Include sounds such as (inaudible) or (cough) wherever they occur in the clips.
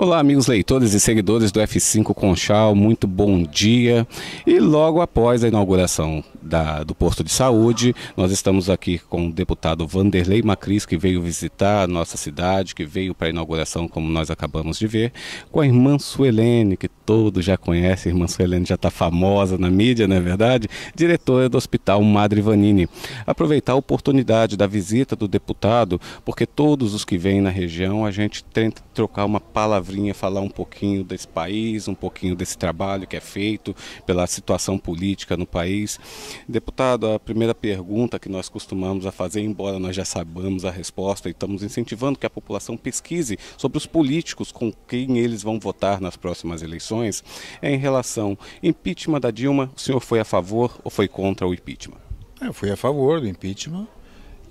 Olá, amigos leitores e seguidores do F5 Conchal, muito bom dia. E logo após a inauguração da, do posto de saúde, nós estamos aqui com o deputado Vanderlei Macris, que veio visitar a nossa cidade, que veio para a inauguração, como nós acabamos de ver, com a irmã Suelene, que todos já conhecem, a irmã Suelene já está famosa na mídia, não é verdade? Diretora do Hospital Madre Vanini. Aproveitar a oportunidade da visita do deputado, porque todos os que vêm na região, a gente tenta trocar uma palavra palavrinha, falar um pouquinho desse país, um pouquinho desse trabalho que é feito, pela situação política no país. Deputado, a primeira pergunta que nós costumamos a fazer, embora nós já saibamos a resposta e estamos incentivando que a população pesquise sobre os políticos com quem eles vão votar nas próximas eleições, é em relação impeachment da Dilma, o senhor foi a favor ou foi contra o impeachment? É, eu fui a favor do impeachment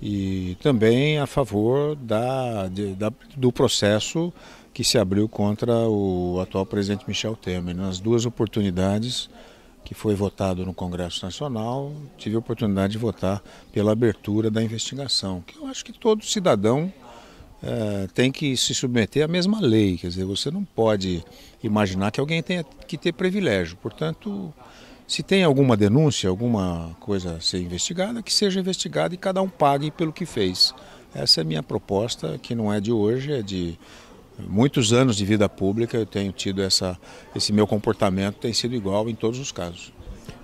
e também a favor da, de, da, do processo que se abriu contra o atual presidente Michel Temer. Né? Nas duas oportunidades que foi votado no Congresso Nacional, tive a oportunidade de votar pela abertura da investigação, que eu acho que todo cidadão é, tem que se submeter à mesma lei. Quer dizer, você não pode imaginar que alguém tenha que ter privilégio. Portanto, se tem alguma denúncia, alguma coisa a ser investigada, que seja investigada e cada um pague pelo que fez. Essa é a minha proposta, que não é de hoje, é de muitos anos de vida pública, eu tenho tido essa, esse meu comportamento tem sido igual em todos os casos.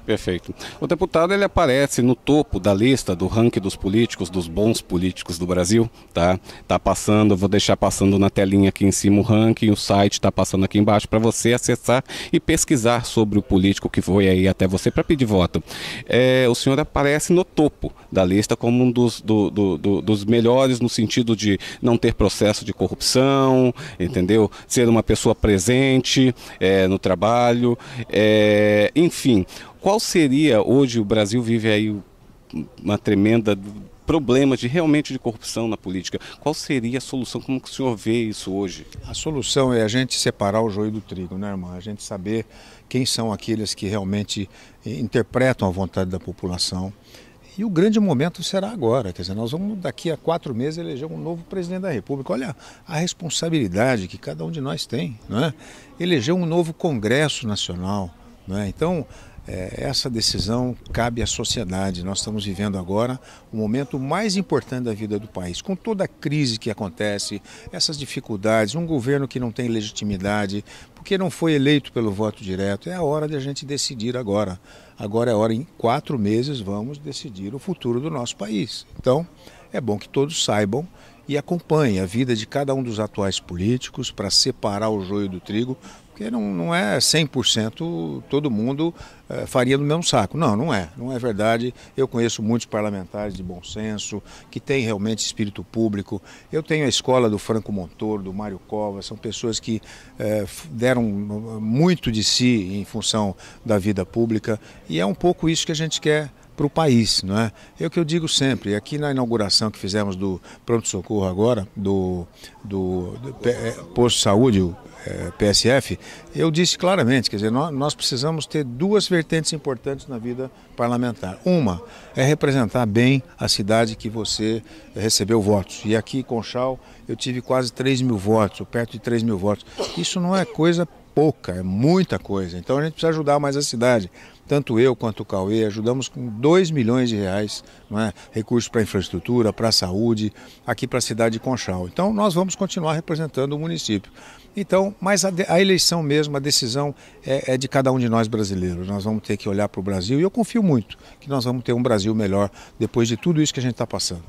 Perfeito. O deputado ele aparece no topo da lista do ranking dos políticos, dos bons políticos do Brasil, tá? Tá passando, vou deixar passando na telinha aqui em cima o ranking, o site está passando aqui embaixo para você acessar e pesquisar sobre o político que foi aí até você para pedir voto. É, o senhor aparece no topo da lista como um dos, do, do, do, dos melhores no sentido de não ter processo de corrupção, entendeu? Ser uma pessoa presente é, no trabalho, é, enfim qual seria hoje o Brasil vive aí uma tremenda problemas de realmente de corrupção na política. Qual seria a solução? Como que o senhor vê isso hoje? A solução é a gente separar o joio do trigo, né, irmão? A gente saber quem são aqueles que realmente eh, interpretam a vontade da população. E o grande momento será agora, quer dizer, nós vamos daqui a quatro meses eleger um novo presidente da República. Olha a responsabilidade que cada um de nós tem, não é? Eleger um novo Congresso Nacional, não é? Então é, essa decisão cabe à sociedade. Nós estamos vivendo agora o momento mais importante da vida do país, com toda a crise que acontece, essas dificuldades, um governo que não tem legitimidade, porque não foi eleito pelo voto direto. É a hora de a gente decidir agora. Agora é a hora, em quatro meses, vamos decidir o futuro do nosso país. Então, é bom que todos saibam e acompanhem a vida de cada um dos atuais políticos para separar o joio do trigo, porque não, não é 100% todo mundo é, faria no mesmo saco. Não, não é. Não é verdade. Eu conheço muitos parlamentares de bom senso, que têm realmente espírito público. Eu tenho a escola do Franco Montoro, do Mário Cova, são pessoas que é, deram eh, muito de si em função da vida pública e é um pouco isso que a gente quer para o país. Não é? é o que eu digo sempre, aqui na inauguração que fizemos do pronto-socorro agora, do, do, do, é, posto de saúde, é, PSF, eu disse claramente, quer dizer, nós, nós precisamos ter duas vertentes importantes na vida parlamentar. Uma é representar bem a cidade que você recebeu votos. E aqui, Conchal, eu tive quase 3 mil votos, ou perto de 3 mil votos. Isso não é coisa pouca, é muita coisa. Então a gente precisa ajudar mais a cidade tanto eu quanto o Cauê ajudamos com 2 milhões de reais, é? recursos para infraestrutura, para a saúde, aqui para a cidade de Conchal. Então nós vamos continuar representando o município. Então, mas a, a eleição mesmo, a decisão é, é, de cada um de nós brasileiros. Nós vamos ter que olhar para o Brasil e eu confio muito que nós vamos ter um Brasil melhor depois de tudo isso que a gente está passando.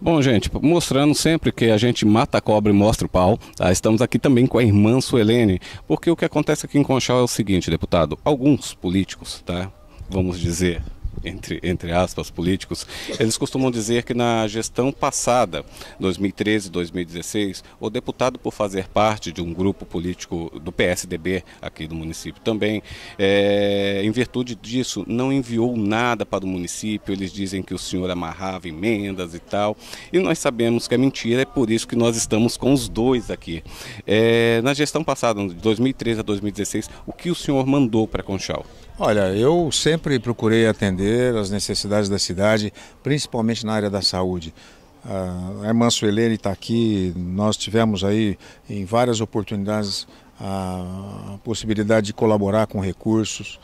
Bom, gente, mostrando sempre que a gente mata a cobra e mostra o pau, tá? estamos aqui também com a irmã Suelene, porque o que acontece aqui em Conchal é o seguinte, deputado: alguns políticos, tá? vamos dizer, entre, entre aspas, políticos, eles costumam dizer que na gestão passada, 2013, 2016, o deputado, por fazer parte de um grupo político do PSDB aqui do município também, é, em virtude disso, não enviou nada para o município. Eles dizem que o senhor amarrava emendas e tal. E nós sabemos que é mentira, é por isso que nós estamos com os dois aqui. É, na gestão passada, de 2013 a 2016, o que o senhor mandou para Conchal? Olha, eu sempre procurei atender às necessidades da cidade, principalmente na área da saúde. Ah, a irmã Suelene está aqui, nós tivemos aí em várias oportunidades a possibilidade de colaborar com recursos.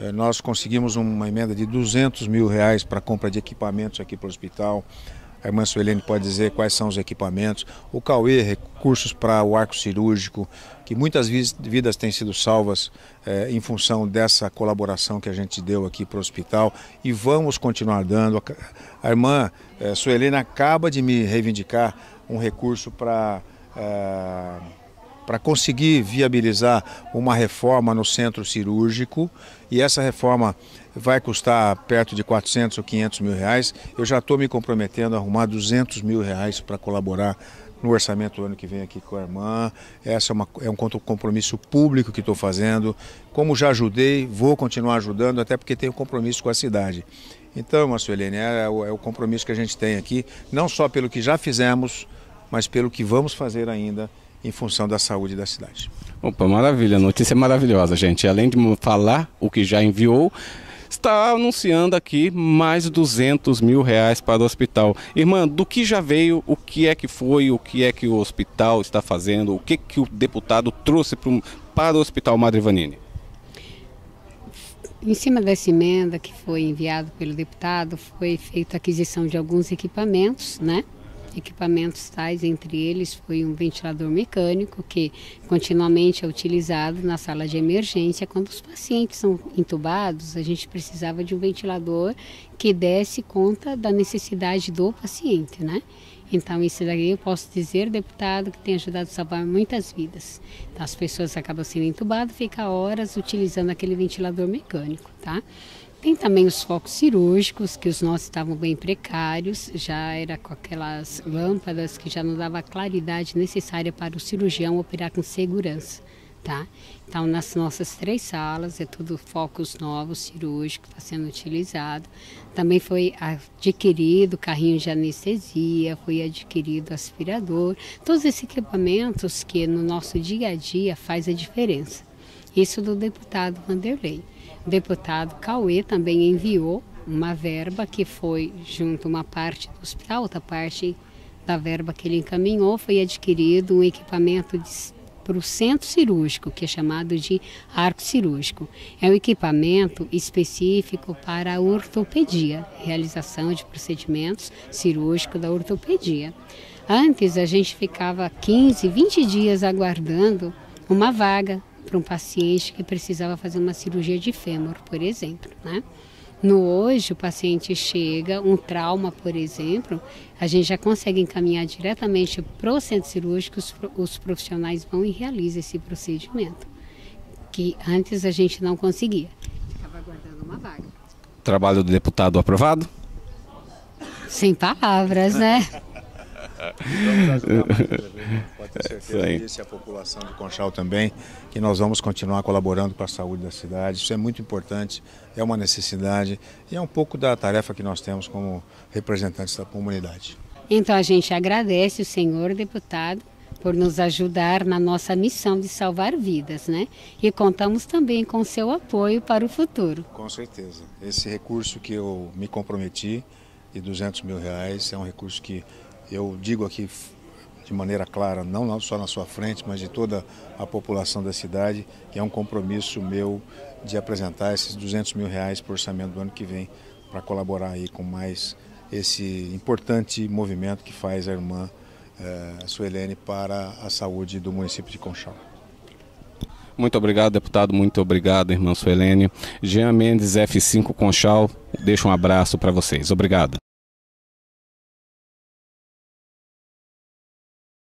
Eh, nós conseguimos uma emenda de 200 mil reais para compra de equipamentos aqui para o hospital a irmã Suelene pode dizer quais são os equipamentos, o Cauê, recursos para o arco cirúrgico, que muitas vidas têm sido salvas eh, em função dessa colaboração que a gente deu aqui para o hospital e vamos continuar dando. A irmã eh, Suelene acaba de me reivindicar um recurso para. Eh, para conseguir viabilizar uma reforma no centro cirúrgico e essa reforma vai custar perto de 400 ou 500 mil reais. Eu já estou me comprometendo a arrumar 200 mil reais para colaborar no orçamento do ano que vem aqui com a irmã. Essa é, uma, é um compromisso público que estou fazendo. Como já ajudei, vou continuar ajudando, até porque tenho compromisso com a cidade. Então, Marcelene, é, é, o, é o compromisso que a gente tem aqui, não só pelo que já fizemos, mas pelo que vamos fazer ainda em função da saúde da cidade. Opa, maravilha, notícia maravilhosa, gente. Além de falar o que já enviou, está anunciando aqui mais 200 mil reais para o hospital. Irmã, do que já veio, o que é que foi, o que é que o hospital está fazendo, o que, que o deputado trouxe para o, para o Hospital Madre Vanini? Em cima dessa emenda que foi enviada pelo deputado, foi feita a aquisição de alguns equipamentos, né? equipamentos tais, entre eles foi um ventilador mecânico que continuamente é utilizado na sala de emergência. Quando os pacientes são intubados, a gente precisava de um ventilador que desse conta da necessidade do paciente, né? Então, isso daí eu posso dizer, deputado, que tem ajudado a salvar muitas vidas. Então, as pessoas acabam sendo entubadas, fica horas utilizando aquele ventilador mecânico, tá? Tem também os focos cirúrgicos, que os nossos estavam bem precários, já era com aquelas lâmpadas que já não dava a claridade necessária para o cirurgião operar com segurança. Tá? Então, nas nossas três salas, é tudo focos novos, cirúrgicos está sendo utilizado. Também foi adquirido carrinho de anestesia, foi adquirido aspirador, todos esses equipamentos que no nosso dia a dia faz a diferença. Isso do deputado Vanderlei deputado Cauê também enviou uma verba que foi junto uma parte do hospital, outra parte da verba que ele encaminhou foi adquirido um equipamento para o centro cirúrgico, que é chamado de arco cirúrgico. É um equipamento específico para a ortopedia, realização de procedimentos cirúrgicos da ortopedia. Antes a gente ficava 15, 20 dias aguardando uma vaga para um paciente que precisava fazer uma cirurgia de fêmur, por exemplo, né? No hoje, o paciente chega, um trauma, por exemplo, a gente já consegue encaminhar diretamente para o centro cirúrgico, os profissionais vão e realizam esse procedimento, que antes a gente não conseguia. Estava aguardando uma vaga. Trabalho do deputado aprovado? Sem palavras, né? Vamos ajudar mais (laughs) né? pode ter é, certeza disso e a população de Conchal também, que nós vamos continuar colaborando com a saúde da cidade. Isso é muito importante, é uma necessidade e é um pouco da tarefa que nós temos como representantes da comunidade. Então a gente agradece o senhor deputado por nos ajudar na nossa missão de salvar vidas, né? E contamos também com seu apoio para o futuro. Com certeza. Esse recurso que eu me comprometi de 200 mil reais é um recurso que eu digo aqui de maneira clara, não só na sua frente, mas de toda a população da cidade, que é um compromisso meu de apresentar esses 200 mil reais para o orçamento do ano que vem, para colaborar aí com mais esse importante movimento que faz a irmã eh, Suelene para a saúde do município de Conchal. Muito obrigado, deputado. Muito obrigado, irmã Suelene. Jean Mendes, F5 Conchal, deixa um abraço para vocês. Obrigado.